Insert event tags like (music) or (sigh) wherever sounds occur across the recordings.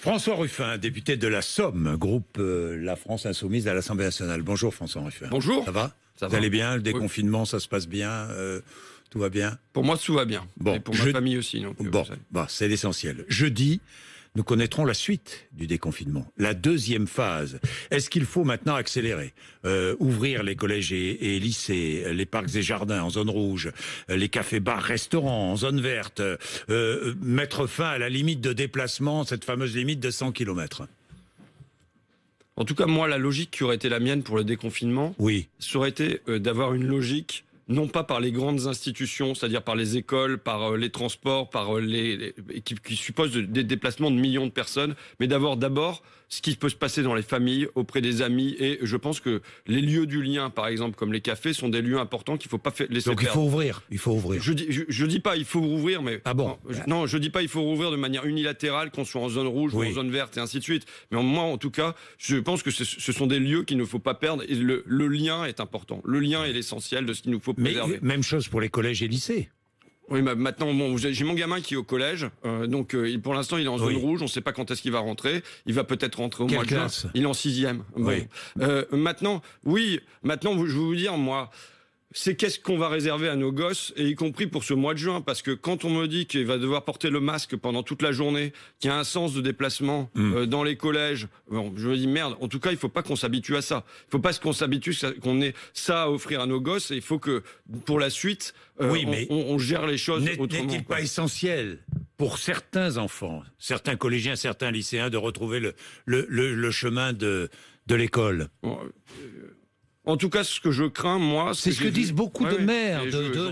François Ruffin, député de la Somme, groupe euh, La France Insoumise à l'Assemblée nationale. Bonjour François Ruffin. Bonjour. Ça va ça Vous va. allez bien Le déconfinement, ça se passe bien euh, Tout va bien Pour moi, tout va bien. Bon, Et pour ma famille aussi. non euh, bon, c'est l'essentiel. Jeudi, nous connaîtrons la suite du déconfinement, la deuxième phase. Est-ce qu'il faut maintenant accélérer, euh, ouvrir les collèges et, lycées, les parcs et jardins en zone rouge, euh, les cafés, bars, restaurants en zone verte, euh, mettre fin à la limite de déplacement, cette fameuse limite de 100 km En tout cas, moi, la logique qui aurait été la mienne pour le déconfinement, oui. ça aurait été d'avoir une logique non pas par les grandes institutions, c'est-à-dire par les écoles, par euh, les transports, par euh, les, qui, qui supposent des déplacements de millions de personnes, mais d'avoir d'abord ce qui peut se passer dans les familles, auprès des amis, et je pense que les lieux du lien, par exemple, comme les cafés, sont des lieux importants qu'il faut pas laisser Donc perdre. il faut ouvrir, il faut ouvrir. Je dis, je, dis pas il faut rouvrir, mais ah bon Non, je dis pas il faut rouvrir de manière unilatérale, qu'on soit en zone rouge ou en zone verte et ainsi de suite. Mais moi, en tout cas, je pense que ce, sont des lieux qu'il ne faut pas perdre. Et le, le lien est important. Le lien est l'essentiel de ce qu'il nous faut mais même chose pour les collèges et lycées. Oui, maintenant, bon, j'ai mon gamin qui est au collège, euh, donc euh, pour l'instant il est en zone rouge, on ne sait pas quand est-ce qu'il va rentrer. Il va peut-être rentrer au mois de juin. Il est en sixième. Oui. Euh, maintenant, oui, maintenant je vais vous dire moi, c'est qu'est-ce qu'on va réserver à nos gosses, et y compris pour ce mois de juin, parce que quand on me dit qu'il va devoir porter le masque pendant toute la journée, qu'il y a un sens de déplacement mm. euh, dans les collèges, bon, je me dis merde. En tout cas, il faut pas qu'on s'habitue à ça. Il ne faut pas qu'on s'habitue qu'on ait ça à offrir à nos gosses. Et il faut que pour la suite, euh, on, gère les choses n'est, il pas essentiel pour certains enfants, certains collégiens, certains lycéens, de retrouver le, chemin de, l'école euh, en tout cas, ce que je crains, moi, c'est ce que, disent beaucoup de maires, de,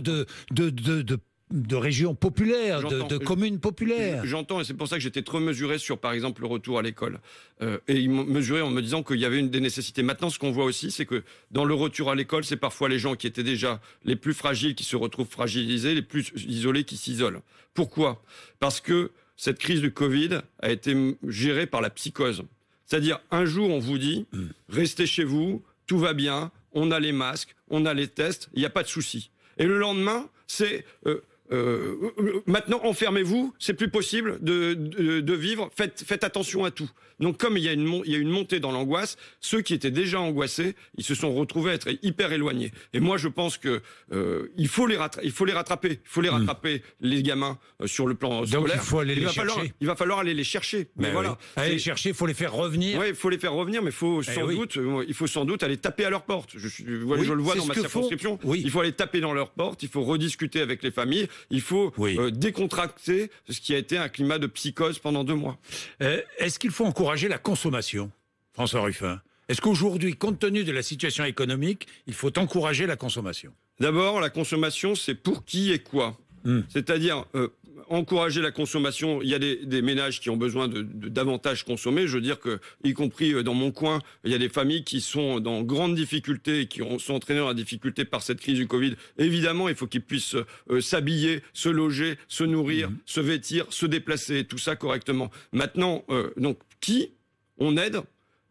de, de, régions populaires, de, communes populaires. J'entends, et c'est pour ça que j'étais trop mesuré sur, par exemple, le retour à l'école. Euh, et ils m'ont mesuré en me disant qu'il y avait une des nécessités. Maintenant, ce qu'on voit aussi, c'est que dans le retour à l'école, c'est parfois les gens qui étaient déjà les plus fragiles qui se retrouvent fragilisés, les plus isolés qui s'isolent. Pourquoi Parce que cette crise du Covid a été gérée par la psychose. C'est-à-dire, un jour, on vous dit, mm. restez chez vous, tout va bien, on a les masques, on a les tests, il n'y a pas de souci. Et le lendemain, c'est euh, euh, maintenant enfermez-vous, c'est plus possible de, de, vivre, faites, faites, attention à tout. Donc comme il y a une, il y a une montée dans l'angoisse, ceux qui étaient déjà angoissés, ils se sont retrouvés à être hyper éloignés. Et moi je pense que euh, il, faut les il faut les rattraper, il faut les hmm. rattraper les gamins euh, sur le plan Donc il faut aller les va chercher. Falloir, il va falloir aller les chercher. Mais, ben voilà, aller les chercher, il faut les faire revenir. Oui, il faut les faire revenir, mais faut ben sans doute, euh, il faut sans doute aller taper à leur porte. Je, je, le vois dans ma circonscription. Il faut aller taper dans leur porte, il faut rediscuter avec les familles il faut euh, décontracter ce qui a été un climat de psychose pendant deux mois. Eh, est-ce qu'il faut encourager la consommation, François Ruffin Est-ce qu'aujourd'hui, compte tenu de la situation économique, il faut encourager la consommation D'abord, la consommation, c'est pour qui et quoi. Hmm. C'est-à-dire, euh, encourager la consommation. Il y a des, ménages qui ont besoin de, davantage consommer. Je veux dire que, y compris euh, dans mon coin, il y a des familles qui sont dans grande difficulté et qui ont, sont entraînées dans la difficulté par cette crise du Covid. Évidemment, il faut qu'ils puissent euh, s'habiller, se loger, se nourrir, mmh. se vêtir, se déplacer, tout ça correctement. Maintenant, euh, donc, qui on aide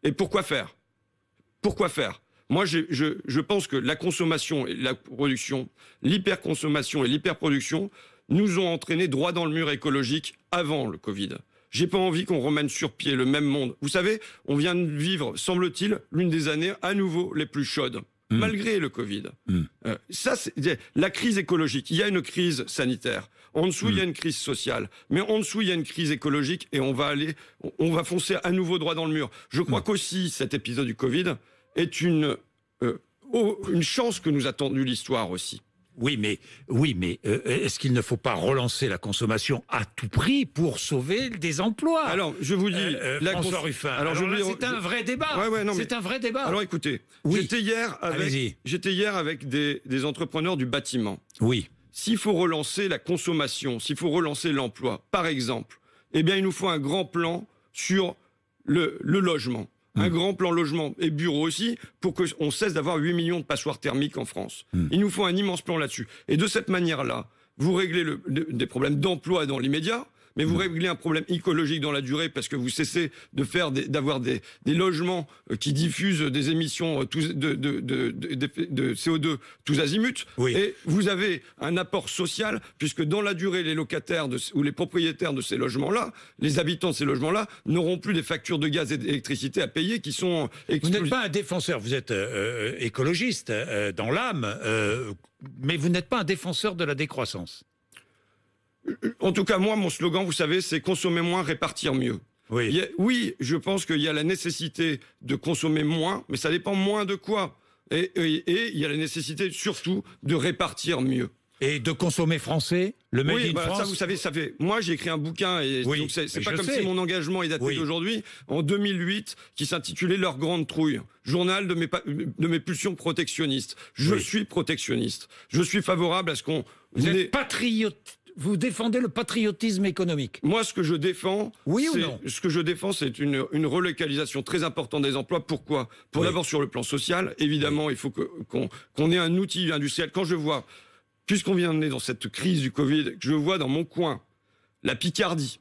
et pourquoi faire Pourquoi faire moi, je, je, pense que la consommation et la production, l'hyperconsommation et l'hyperproduction nous ont entraînés droit dans le mur écologique avant le Covid. J'ai pas envie qu'on remène sur pied le même monde. Vous savez, on vient de vivre, semble-t-il, l'une des années à nouveau les plus chaudes. Mm. Malgré le Covid. Mm. Euh, ça, eh, la crise écologique. Il y a une crise sanitaire. En dessous, il y a mm. une crise sociale. Mais en dessous, il y a une crise écologique et on va aller, on va foncer à nouveau droit dans le mur. Je crois qu'aussi cet épisode du Covid est une, euh, une chance que nous a tendue l'histoire aussi. Oui, mais oui, mais euh, euh, est-ce qu'il ne faut pas relancer la consommation à tout prix pour sauver des emplois Alors, je vous euh, dis, la François Alors, c'est un vrai débat. c'est un vrai débat. Alors, écoutez, j'étais hier avec, des, entrepreneurs du bâtiment. Oui. S'il faut relancer la consommation, s'il faut relancer l'emploi, par exemple, eh bien, il nous faut un grand plan sur le logement un hmm. grand plan logement et bureau aussi, pour qu'on cesse d'avoir 8 millions de passoires thermiques en France. Hmm. Il nous faut un immense plan là-dessus. Et de cette manière-là, vous réglez des problèmes d'emploi dans l'immédiat, mais vous réglez un problème écologique dans la durée parce que vous cessez de faire d'avoir des, logements euh, qui diffusent des émissions euh, de, CO2 tous azimuts. Et vous avez un apport social puisque dans la durée, les locataires ou les propriétaires de ces logements-là, les habitants de ces logements-là, n'auront plus des factures de gaz et d'électricité à payer qui sont. Euh, vous n'êtes pas un défenseur, vous êtes écologiste dans l'âme, mais vous n'êtes pas un défenseur de la décroissance en tout cas, moi, mon slogan, vous savez, c'est consommer moins, répartir mieux. Oui. oui, je pense qu'il y a la nécessité de consommer moins, mais ça dépend moins de quoi. Et, il y a la nécessité surtout de répartir mieux. Et de consommer français, le made oui, in bah, Ça, vous savez, ça fait. Moi, j'ai écrit un bouquin et c'est pas comme si mon engagement est daté d'aujourd'hui, en 2008, qui s'intitulait Leur grande trouille, journal de mes de mes pulsions protectionnistes. Je suis protectionniste. Je suis favorable à ce qu'on. Vous êtes patriote vous défendez le patriotisme économique. Moi, ce que je défends, oui non Ce que je défends, c'est une, relocalisation très importante des emplois. Pourquoi Pour d'abord sur le plan social. Évidemment, il faut qu'on ait un outil industriel. Quand je vois, puisqu'on vient de dans cette crise du Covid, je vois dans mon coin la Picardie,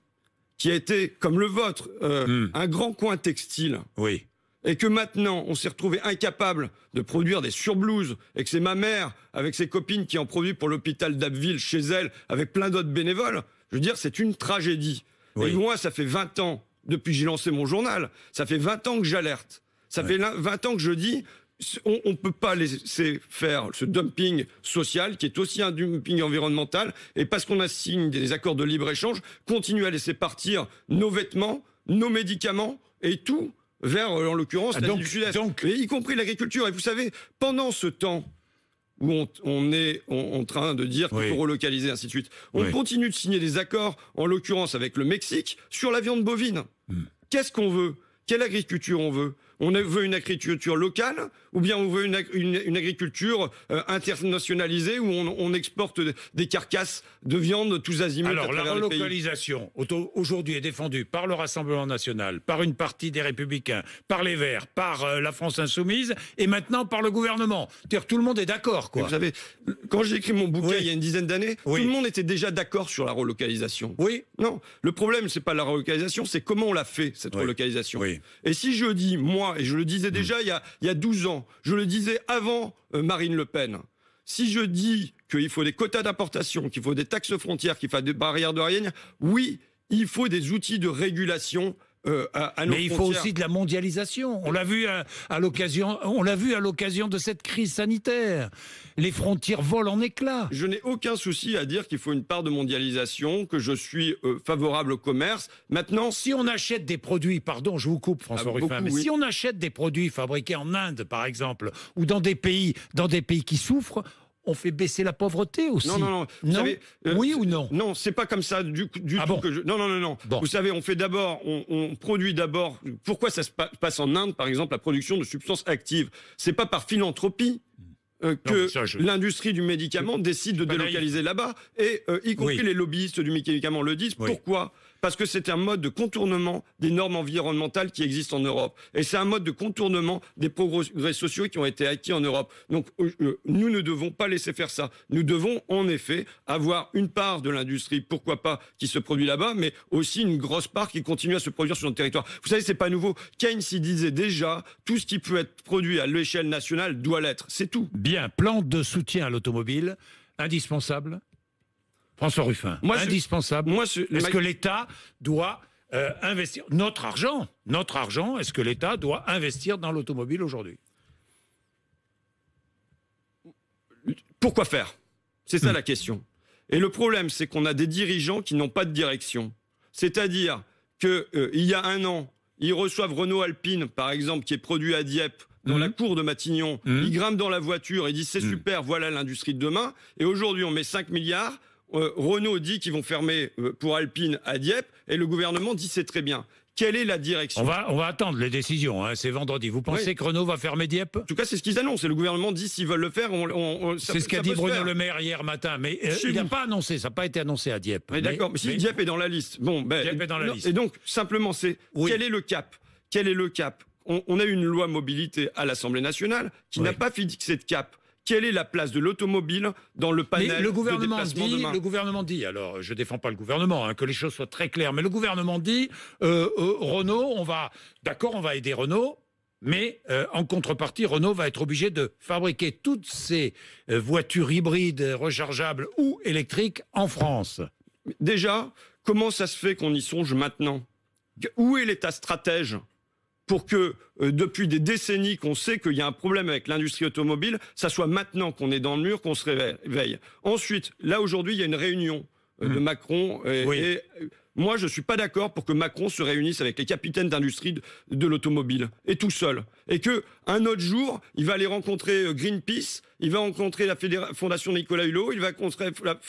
qui a été, comme le vôtre, euh, hmm. un grand coin textile. Oui et que maintenant on s'est retrouvé incapable de produire des surblouses et que c'est ma mère avec ses copines qui en produit pour l'hôpital d'Abbeville chez elle avec plein d'autres bénévoles, je veux dire c'est une tragédie. Et moi ça fait 20 ans depuis que j'ai lancé mon journal, ça fait 20 ans que j'alerte. Ça fait 20 ans que je dis on ne peut pas laisser faire ce dumping social qui est aussi un dumping environnemental et parce qu'on a signé des accords de libre-échange, continuer à laisser partir nos vêtements, nos médicaments et tout vers, euh, en l'occurrence, ah, Sud-Est, y compris l'agriculture. Et vous savez, pendant ce temps où on, est en, train de dire qu'il faut relocaliser, ainsi de suite, on continue de signer des accords, en l'occurrence avec le Mexique, sur la viande bovine. Hmm. Qu'est-ce qu'on veut Quelle agriculture on veut on veut une agriculture locale ou bien on veut une, agriculture euh, internationalisée où on, exporte des carcasses de viande tous azimuts Alors, la relocalisation aujourd'hui est défendue par le Rassemblement national, par une partie des Républicains, par les Verts, par euh, la France insoumise et maintenant par le gouvernement. C'est-à-dire tout le monde est d'accord, quoi. vous savez, quand j'ai écrit mon bouquin il y a une dizaine d'années, tout le monde était déjà d'accord sur la relocalisation. Oui. Non, le problème c'est pas la relocalisation, c'est comment on l'a fait cette relocalisation. Et si je dis moi et je le disais mm. déjà il y a, il 12 ans, je le disais avant euh, Marine Le Pen, si je dis qu'il faut des quotas d'importation, qu'il faut des taxes frontières, qu'il faut des barrières de rien, oui, il faut des outils de régulation euh, mais il faut aussi de la mondialisation. On l'a vu à, l'occasion, de cette crise sanitaire. Les frontières volent en éclats. Je n'ai aucun souci à dire qu'il faut une part de mondialisation, que je suis euh, favorable au commerce. Maintenant, si on achète des produits, pardon, je vous coupe, François ah, Ruffin, mais si on achète des produits fabriqués en Inde, par exemple, ou dans des pays, dans des pays qui souffrent, on fait baisser la pauvreté aussi. Non, non, non. Euh, oui ou non Non, c'est pas comme ça du, du ah Non, non, non, non. Vous savez, on fait d'abord, on, produit d'abord. Pourquoi ça se passe en Inde, par exemple, la production de substances actives C'est pas par philanthropie euh, que l'industrie du médicament décide de délocaliser là-bas, et euh, y compris les lobbyistes du médicament le disent. Pourquoi parce que c'est un mode de contournement des normes environnementales qui existent en Europe. Et c'est un mode de contournement des progrès sociaux qui ont été acquis en Europe. Donc euh, euh, nous ne devons pas laisser faire ça. Nous devons en effet avoir une part de l'industrie, pourquoi pas, qui se produit là-bas, mais aussi une grosse part qui continue à se produire sur notre territoire. Vous savez, n'est pas nouveau. Keynes y disait déjà, tout ce qui peut être produit à l'échelle nationale doit l'être. C'est tout. Bien, plan de soutien à l'automobile indispensable François Ruffin, indispensable. Est-ce que l'État doit euh, investir notre argent Notre argent, est-ce que l'État doit investir dans l'automobile aujourd'hui Pourquoi faire C'est ça hmm. la question. Et le problème, c'est qu'on a des dirigeants qui n'ont pas de direction. C'est-à-dire qu'il euh, y a un an, ils reçoivent Renault Alpine, par exemple, qui est produit à Dieppe, dans la hmm. cour de Matignon. Hmm. Ils grimpent dans la voiture et disent c'est super, voilà l'industrie de demain. Et aujourd'hui, on met 5 milliards. Euh, Renault dit qu'ils vont fermer euh, pour Alpine à Dieppe, et le gouvernement dit c'est très bien. Quelle est la direction on va, attendre les décisions, hein. c'est vendredi. Vous pensez que Renault va fermer Dieppe En tout cas, c'est ce qu'ils annoncent, et le gouvernement dit s'ils veulent le faire, on, on, C'est ce qu'a dit Bruno Le Maire hier matin, mais euh, il n'a pas annoncé, ça n'a pas été annoncé à Dieppe. Mais, d'accord, mais si Dieppe est dans la liste, bon, ben, Dieppe est dans la liste. Et donc, simplement, c'est quel est le cap Quel est le cap on, a une loi mobilité à l'Assemblée nationale qui n'a pas fixé de cap quelle est la place de l'automobile dans le panel le gouvernement dit, Le gouvernement dit, alors je ne défends pas le gouvernement, hein, que les choses soient très claires, mais le gouvernement dit, euh, euh, Renault, on va, d'accord, on va aider Renault, mais euh, en contrepartie, Renault va être obligé de fabriquer toutes ces voitures hybrides, rechargeables ou électriques en France. Déjà, comment ça se fait qu'on y songe maintenant Où est l'État stratège pour que euh, depuis des décennies qu'on sait qu'il y a un problème avec l'industrie automobile, ça soit maintenant qu'on est dans le mur, qu'on se réveille. Ensuite, là aujourd'hui, il y a une réunion euh, de hmm. Macron moi, je ne suis pas d'accord pour que Macron se réunisse avec les capitaines d'industrie de, l'automobile, et tout seul. Et que un autre jour, il va aller rencontrer euh, Greenpeace, il va rencontrer la Fondation Nicolas Hulot, il va rencontrer la,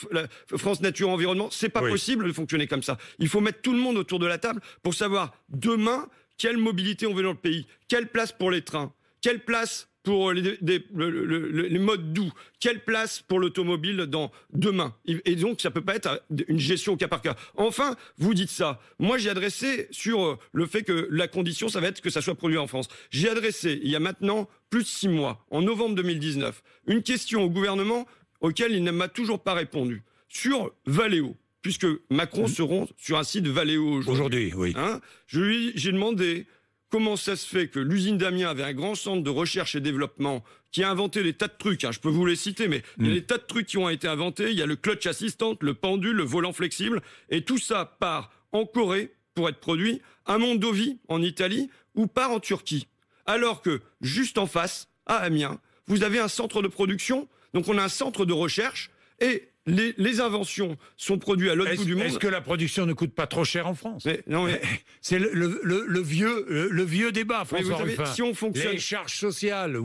France Nature Environnement. C'est pas possible de fonctionner comme ça. Il faut mettre tout le monde autour de la table pour savoir demain quelle mobilité on veut dans le pays Quelle place pour les trains Quelle place pour euh, les, modes doux Quelle place pour l'automobile dans demain Et donc, ça ne peut pas être euh, une gestion au cas par cas. Enfin, vous dites ça. Moi, j'ai adressé sur euh, le fait que la condition, ça va être que ça soit produit en France. J'ai adressé, il y a maintenant plus de six mois, en novembre 2019, une question au gouvernement auquel il ne m'a toujours pas répondu. Sur Valeo, puisque Macron mmh. seront sur un site Valeo aujourd'hui. Aujourd'hui, oui. Hein, je lui, j'ai demandé comment ça se fait que l'usine d'Amiens avait un grand centre de recherche et développement qui a inventé des tas de trucs, hein, je peux vous les citer, mais mmh. des tas de trucs qui ont été inventés, il y a le clutch assistante, le pendule, le volant flexible, et tout ça part en Corée pour être produit, à Mondovi en Italie, ou part en Turquie. Alors que, juste en face, à Amiens, vous avez un centre de production, donc on a un centre de recherche, et les, inventions sont produites à l'autre bout du monde. Est-ce que la production ne coûte pas trop cher en France Non, (laughs) c'est le, vieux le, vieux débat. François si on fonctionne charges sociales,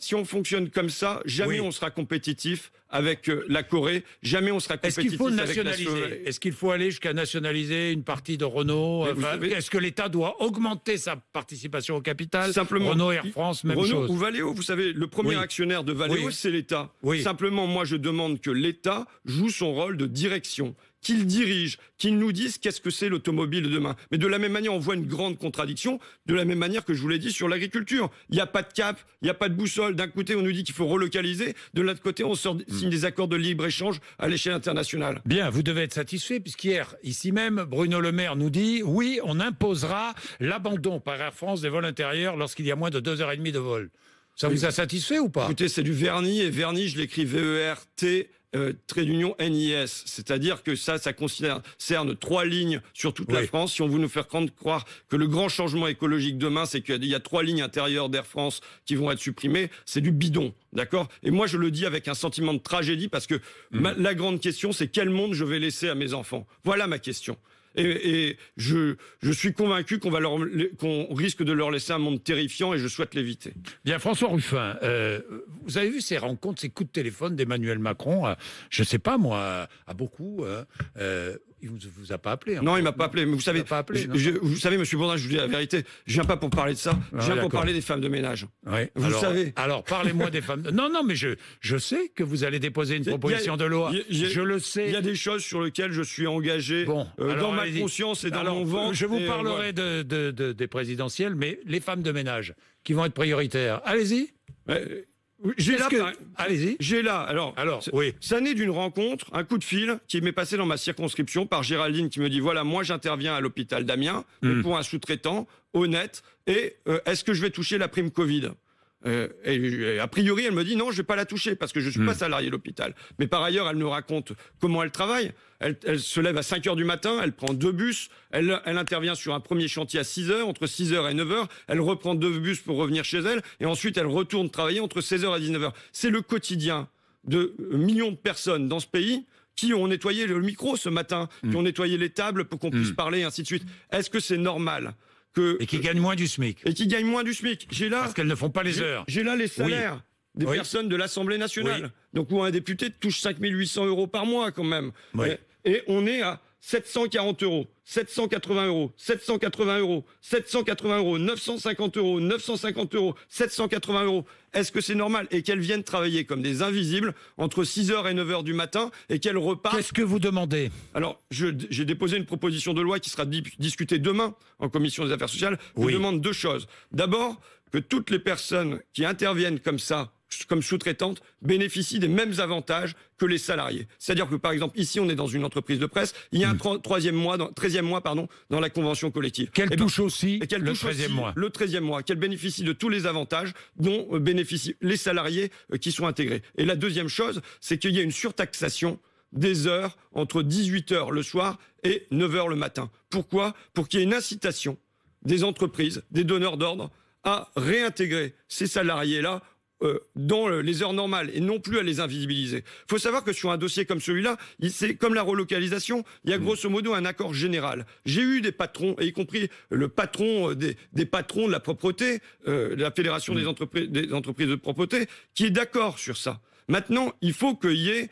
si on fonctionne comme ça, jamais on sera compétitif avec euh, la Corée. Jamais on sera compétitif. Est-ce qu'il faut nationaliser Est-ce qu'il faut aller jusqu'à nationaliser une partie de Renault euh, Est-ce que l'État doit augmenter sa participation au capital Simplement, Renault, Air France, même Renault chose. ou Valeo, vous savez, le premier actionnaire de Valeo, c'est l'État. Simplement, moi, je demande que l'État joue son rôle de direction qu'ils dirigent, qu'ils nous disent qu'est-ce que c'est l'automobile demain. Mais de la même manière, on voit une grande contradiction, de la même manière que je vous l'ai dit sur l'agriculture. Il n'y a pas de cap, il n'y a pas de boussole. D'un côté, on nous dit qu'il faut relocaliser, de l'autre côté, on sort, hmm. signe des accords de libre-échange à l'échelle internationale. Bien, vous devez être satisfait, puisqu'hier, ici même, Bruno Le Maire nous dit, oui, on imposera l'abandon par Air France des vols intérieurs lorsqu'il y a moins de deux heures et demie de vol. Ça vous a satisfait ou pas Écoutez, c'est du vernis, et vernis, je l'écris V-E-R-T. Euh, trait d'union N-I-S. c'est-à-dire que ça, ça concerne trois lignes sur toute la France. Si on veut nous faire croire que le grand changement écologique demain, c'est qu'il y a trois lignes intérieures d'Air France qui vont être supprimées, c'est du bidon, d'accord Et moi, je le dis avec un sentiment de tragédie parce que mmh. la grande question, c'est quel monde je vais laisser à mes enfants Voilà ma question. Et, je, je, suis convaincu qu'on va leur, qu'on risque de leur laisser un monde terrifiant et je souhaite l'éviter. Bien, François Ruffin, euh, vous avez vu ces rencontres, ces coups de téléphone d'Emmanuel Macron, euh, je ne sais pas moi, à beaucoup, hein, euh, il vous, vous a pas appelé. Hein. Non, il m'a pas appelé. Mais vous savez, pas appelé, je, vous savez, Bourdin, je vous dis la vérité. Je viens pas pour parler de ça. Ah je viens pour parler des femmes de ménage. Vous savez. Alors, parlez-moi des femmes. Non, non, mais je, je sais que vous allez déposer une proposition de loi. je le sais. Il y a des choses sur lesquelles je suis engagé bon, euh, dans ma conscience et dans mon ventre. Je vous euh, parlerai de, de, des présidentielles, mais les femmes de ménage qui vont être prioritaires. Allez-y. Euh, j'ai là, allez-y. J'ai là, alors, alors, oui. Ça naît d'une rencontre, un coup de fil qui m'est passé dans ma circonscription par Géraldine qui me dit voilà, moi j'interviens à l'hôpital d'Amiens hmm. pour un sous-traitant honnête et euh, est-ce que je vais toucher la prime Covid euh, et, a priori, elle me dit non, je vais pas la toucher parce que je suis pas hmm. salarié à l'hôpital. Mais par ailleurs, elle nous raconte comment elle travaille. Elle, se lève à 5 h du matin, elle prend deux bus, elle, intervient sur un premier chantier à 6 heures, entre 6 h et 9 h elle reprend deux bus pour revenir chez elle, et ensuite elle retourne travailler entre 16 h et 19 h C'est le quotidien de euh, millions de personnes dans ce pays qui ont nettoyé le micro ce matin, qui hmm. ont nettoyé les tables pour qu'on hmm. puisse parler, ainsi de suite. Est-ce que c'est normal et qui gagnent moins du SMIC. Et qui gagnent moins du SMIC. J'ai là parce qu'elles ne font pas les heures. J'ai là les salaires. des personnes de l'Assemblée nationale. Donc où un député touche 5800 euros par mois quand même. et, on est à 740 euros, 780 euros, 780 euros, 780 euros, 950 euros, 950 euros, 780 euros. Est-ce que c'est normal Et qu'elles viennent travailler comme des invisibles entre 6h et 9h du matin et qu'elles repartent. Qu'est-ce que vous demandez Alors, j'ai déposé une proposition de loi qui sera discutée demain en commission des affaires sociales. Je vous demande deux choses. D'abord, que toutes les personnes qui interviennent comme ça comme sous-traitante, bénéficient des mêmes avantages que les salariés. C'est-à-dire que, par exemple, ici, on est dans une entreprise de presse, il y a un hmm. troisième mois, dans, 13e mois, pardon, dans la convention collective. Qu'elle eh ben, touche aussi le mois. Le 13e mois, qu'elle bénéficie de tous les avantages dont euh, bénéficient les salariés euh, qui sont intégrés. Et la deuxième chose, c'est qu'il y a une surtaxation des heures entre 18h le soir et 9h le matin. Pourquoi Pour qu'il y ait une incitation des entreprises, des donneurs d'ordre, à réintégrer ces salariés-là euh, dans les heures normales et non plus à les invisibiliser. Il faut savoir que sur un dossier comme celui-là, c'est comme la relocalisation, il y a mm. grosso modo un accord général. J'ai eu des patrons, et y compris le patron euh, des, patrons de la propreté, euh, la Fédération des, mm. entreprises, des entreprises de propreté, qui est d'accord sur ça. Maintenant, il faut qu'il y ait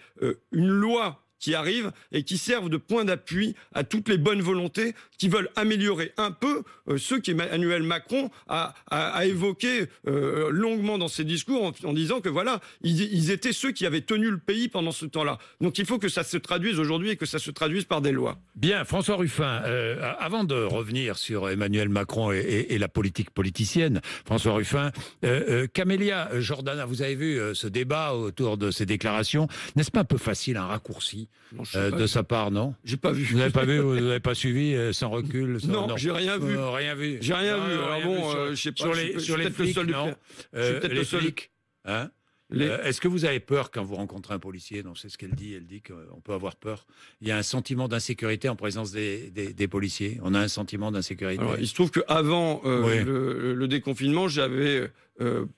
une loi qui arrivent et qui servent de point d'appui à toutes les bonnes volontés qui veulent améliorer un peu euh, ce qu'Emmanuel Macron a, a, évoqué euh, longuement dans ses discours en, disant que voilà, ils, étaient ceux qui avaient tenu le pays pendant ce temps-là. Donc il faut que ça se traduise aujourd'hui et que ça se traduise par des lois. Bien, François Ruffin, euh, avant de revenir sur Emmanuel Macron et, et la politique politicienne, François Ruffin, Camélia Jordana, vous avez vu ce débat autour de ces déclarations, n'est-ce pas un peu facile, un raccourci euh, de sa part, non J'ai pas vu. Vous n'avez pas vu, vous n'avez pas suivi euh, sans recul Non, je j'ai rien vu. Je euh, rien J'ai rien vu. Alors bon, je sais pas. Sur les, sur les Je suis peut-être le seul. hein Est-ce que vous avez peur quand vous rencontrez un policier Non, c'est ce qu'elle dit. Elle dit qu'on peut avoir peur. Il y a un sentiment d'insécurité en présence des, des, policiers. On a un sentiment d'insécurité. il se trouve qu'avant avant le, déconfinement, j'avais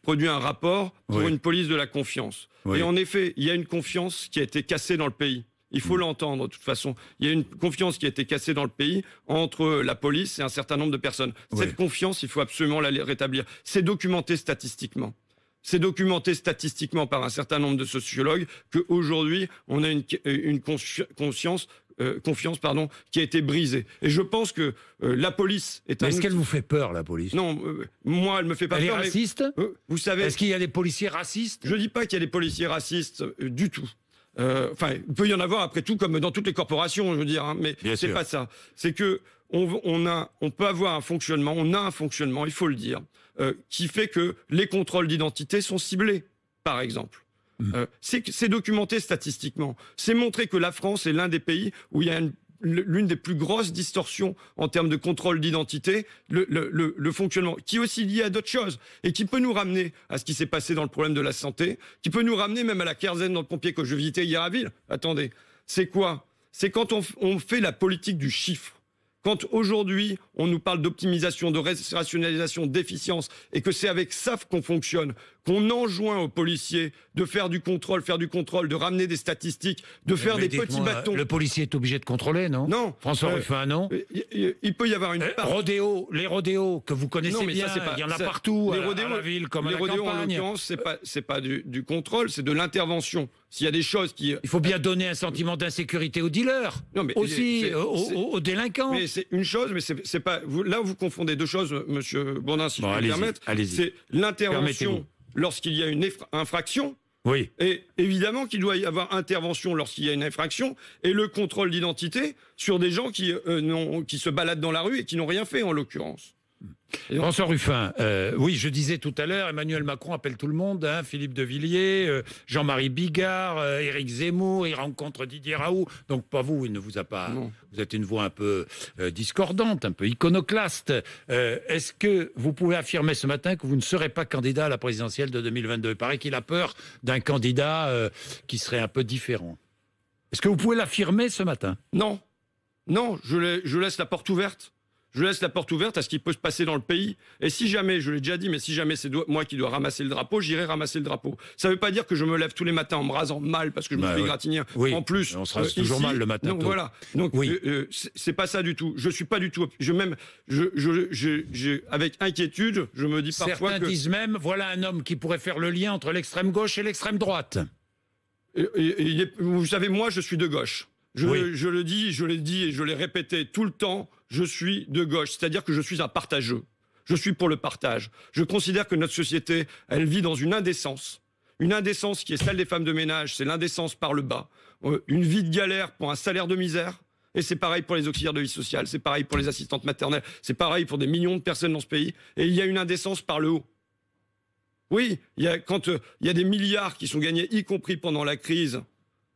produit un rapport pour une police de la confiance. Et en effet, il y a une confiance qui a été cassée dans le pays. Il faut mm. l'entendre, de toute façon. Il y a une confiance qui a été cassée dans le pays entre la police et un certain nombre de personnes. Cette confiance, il faut absolument la rétablir. C'est documenté statistiquement. C'est documenté statistiquement par un certain nombre de sociologues qu'aujourd'hui, on a une, conscience euh, confiance pardon, qui a été brisée. Et je pense que euh, la police est. un. Est-ce qu'elle vous fait peur, la police Non, euh, moi, elle me fait pas peur. Elle est raciste Vous savez. Est-ce qu'il y a des policiers racistes Je ne dis pas qu'il y a des policiers racistes du tout. Euh, enfin, il peut y en avoir après tout, comme dans toutes les corporations, je veux dire. Hein, mais c'est pas ça. C'est que on, a, on peut avoir un fonctionnement, on a un fonctionnement, il faut le dire, euh, qui fait que les contrôles d'identité sont ciblés, par exemple. Mm. Euh, c'est documenté statistiquement. C'est montré que la France est l'un des pays où il y a une l'une des plus grosses distorsions en termes de contrôle d'identité, le, fonctionnement, qui est aussi lié à d'autres choses et qui peut nous ramener à ce qui s'est passé dans le problème de la santé, qui peut nous ramener même à la quinzaine dans le pompier que je visitais hier à Ville. Attendez, c'est quoi C'est quand on fait la politique du chiffre quand aujourd'hui, on nous parle d'optimisation, de rationalisation, d'efficience, et que c'est avec SAF qu'on fonctionne, qu'on enjoint aux policiers de faire du contrôle, faire du contrôle, de ramener des statistiques, de faire des petits bâtons. Le policier est obligé de contrôler, non Non. François euh, Ruffin, non euh, il, peut y avoir une. Euh, rodéo, les rodéos que vous connaissez bien, il y en a partout, les rodéos, la ville comme à la en c'est pas, pas du contrôle, c'est de l'intervention y a des choses qui... Il faut bien euh, donner un sentiment d'insécurité aux dealers, non, mais aussi aux, délinquants. Mais c'est une chose, mais c'est pas... là, vous confondez deux choses, Monsieur Bondin, si je peux C'est l'intervention lorsqu'il y a une infraction, oui. Et évidemment qu'il doit y avoir intervention lorsqu'il y a une infraction et le contrôle d'identité sur des gens qui, euh, qui se baladent dans la rue et qui n'ont rien fait en l'occurrence. François Ruffin, euh, oui, je disais tout à l'heure, Emmanuel Macron appelle tout le monde, hein, Philippe de Villiers, euh, Jean-Marie Bigard, euh, Éric Zemmour, il rencontre Didier Raoult. Donc, pas vous, il ne vous a pas. Vous êtes une voix un peu discordante, un peu iconoclaste. Est-ce que vous pouvez affirmer ce matin que vous ne serez pas candidat à la présidentielle de 2022 Il paraît qu'il a peur d'un candidat qui serait un peu différent. Est-ce que vous pouvez l'affirmer ce matin Non. Non, je laisse la porte ouverte je laisse la porte ouverte à ce qui peut se passer dans le pays. Et si jamais, je l'ai déjà dit, mais si jamais c'est moi qui dois ramasser le drapeau, j'irai ramasser le drapeau. Ça ne veut pas dire que je me lève tous les matins en me rasant mal parce que je me fais bah gratiner. En plus, on se rase euh, toujours mal le matin. Donc voilà. Donc euh, euh, c'est pas ça du tout. Je suis pas du tout. Je même, je, je, avec inquiétude, je me dis parfois Certains disent même, voilà un homme qui pourrait faire le lien entre l'extrême gauche et l'extrême droite. vous savez, moi, je suis de gauche. Je, le dis, je l'ai dit et je l'ai répété tout le temps, je suis de gauche, c'est-à-dire que je suis un partageux. Je suis pour le partage. Je considère que notre société, elle vit dans une indécence. Une indécence qui est celle des femmes de ménage, c'est l'indécence par le bas. Euh, une vie de galère pour un salaire de misère. Et c'est pareil pour les auxiliaires de vie sociale, c'est pareil pour les assistantes maternelles, c'est pareil pour des millions de personnes dans ce pays. Et il y a une indécence par le haut. Oui, quand euh, il y a des milliards qui sont gagnés, y compris pendant la crise,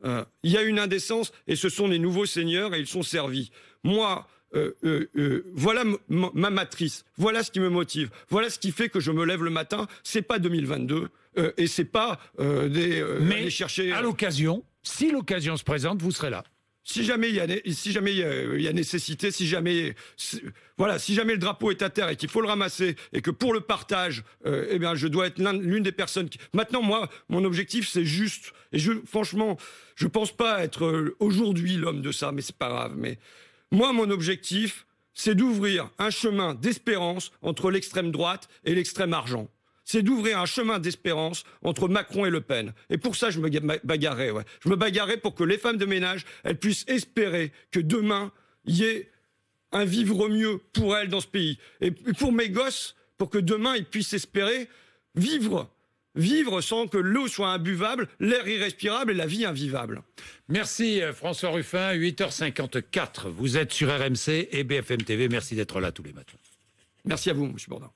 euh, il y a une indécence et ce sont les nouveaux seigneurs et ils sont servis. Moi, euh, euh, voilà ma matrice, voilà ce qui me motive, voilà ce qui fait que je me lève le matin. C'est pas 2022 et c'est pas des, aller chercher. À l'occasion, si l'occasion se présente, vous serez là si jamais euh, il y a, nécessité, si jamais, voilà, si jamais le drapeau est à terre et qu'il faut le ramasser et que pour le partage, euh, eh bien, je dois être l'une des personnes qui. Maintenant, moi, mon objectif, c'est juste. Et je, franchement, je pense pas être euh, aujourd'hui l'homme de ça, mais c'est pas grave. Mais moi, mon objectif, c'est d'ouvrir un chemin d'espérance entre l'extrême droite et l'extrême argent c'est d'ouvrir un chemin d'espérance entre Macron et Le Pen. Et pour ça, je me bagarrais. Je me bagarrais pour que les femmes de ménage, elles puissent espérer que demain, il y ait un vivre mieux pour elles dans ce pays. Et pour mes gosses, pour que demain, ils puissent espérer vivre vivre sans que l'eau soit imbuvable, l'air irrespirable et la vie invivable. Merci euh, François Ruffin, 8h54. Vous êtes sur RMC et BFM TV. Merci d'être là tous les matins. Merci à vous, M. Bourdin.